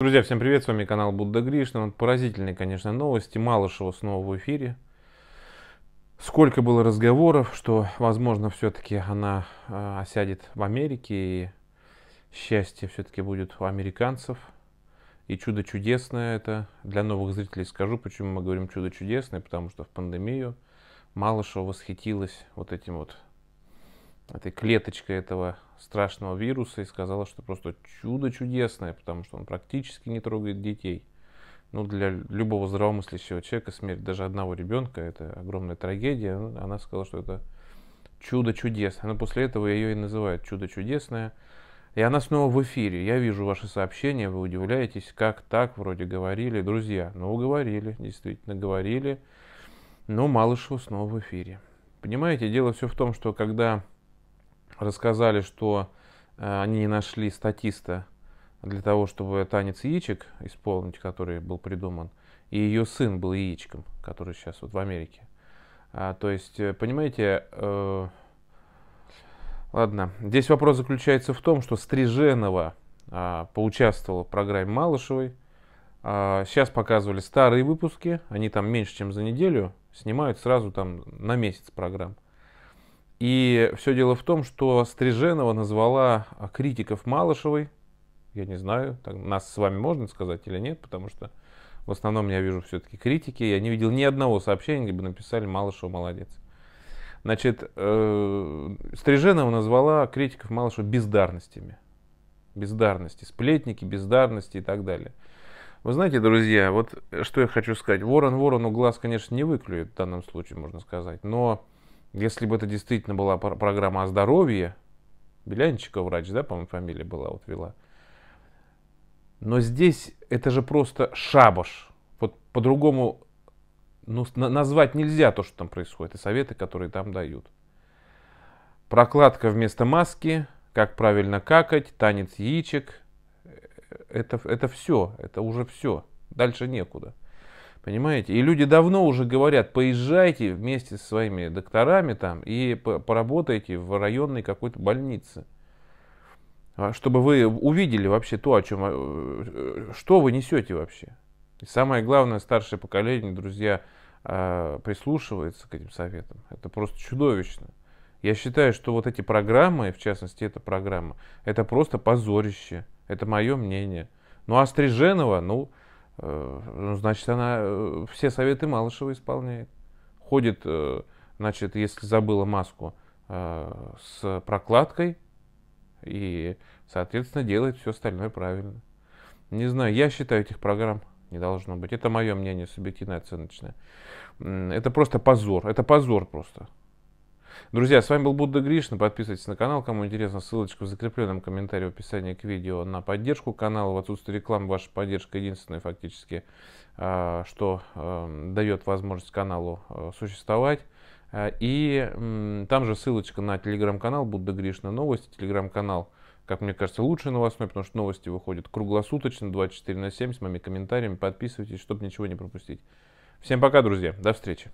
Друзья, всем привет, с вами канал Будда Гришна. Вот поразительные, конечно, новости. Малышева снова в эфире. Сколько было разговоров, что, возможно, все-таки она э, осядет в Америке, и счастье все-таки будет у американцев. И чудо чудесное это. Для новых зрителей скажу, почему мы говорим чудо чудесное, потому что в пандемию Малышева восхитилась вот этим вот этой клеточкой этого страшного вируса и сказала, что просто чудо чудесное, потому что он практически не трогает детей. Ну, для любого здравомыслящего человека смерть даже одного ребенка – это огромная трагедия. Ну, она сказала, что это чудо чудесное. Но после этого ее и называют чудо чудесное. И она снова в эфире. Я вижу ваши сообщения, вы удивляетесь, как так вроде говорили. Друзья, ну, говорили, действительно говорили. Но Малышева снова в эфире. Понимаете, дело все в том, что когда рассказали, что э, они не нашли статиста для того, чтобы танец яичек исполнить, который был придуман. И ее сын был яичком, который сейчас вот в Америке. А, то есть, э, понимаете, э, ладно, здесь вопрос заключается в том, что Стриженова э, поучаствовала в программе Малышевой. Э, а, сейчас показывали старые выпуски, они там меньше, чем за неделю, снимают сразу там на месяц программ. И все дело в том, что Стриженова назвала а, критиков Малышевой, я не знаю, так, нас с вами можно сказать или нет, потому что в основном я вижу все-таки критики, я не видел ни одного сообщения, где бы написали Малышева молодец. Значит, э, Стриженова назвала критиков Малышева бездарностями. Бездарности, сплетники, бездарности и так далее. Вы знаете, друзья, вот э, что я хочу сказать. Ворон ворону глаз, конечно, не выклюет в данном случае, можно сказать, но если бы это действительно была программа о здоровье, Белянчика врач, да, по-моему, фамилия была, вот вела. Но здесь это же просто шабаш. Вот по-другому ну, назвать нельзя то, что там происходит, и советы, которые там дают. Прокладка вместо маски, как правильно какать, танец яичек. Э, это, это все, это уже все. Дальше некуда. Понимаете? И люди давно уже говорят, поезжайте вместе со своими докторами там и поработайте в районной какой-то больнице. А, чтобы вы увидели вообще то, о чем, э, э, что вы несете вообще. И самое главное, старшее поколение, друзья, а, прислушивается к этим советам. Это просто чудовищно. Я считаю, что вот эти программы, в частности, эта программа, это просто позорище. Это мое мнение. Ну, а Стриженова, ну, Э, ну, значит, она э, все советы Малышева исполняет. Ходит, э, значит, если забыла маску, с прокладкой и, соответственно, делает все остальное правильно. Не знаю, я считаю, этих программ не должно быть. Это мое мнение субъективно оценочное. Это просто позор. Это позор просто. Друзья, с вами был Будда Гришна. Подписывайтесь на канал, кому интересно. ссылочка в закрепленном комментарии в описании к видео на поддержку канала. В отсутствие рекламы ваша поддержка единственная фактически, а, что а, дает возможность каналу а, существовать. И там же ссылочка на телеграм-канал Будда Гришна Новости, телеграм-канал как мне кажется, лучший новостной, потому что новости выходят круглосуточно, 24 на 7, с моими комментариями. Подписывайтесь, чтобы ничего не пропустить. Всем пока, друзья. До встречи.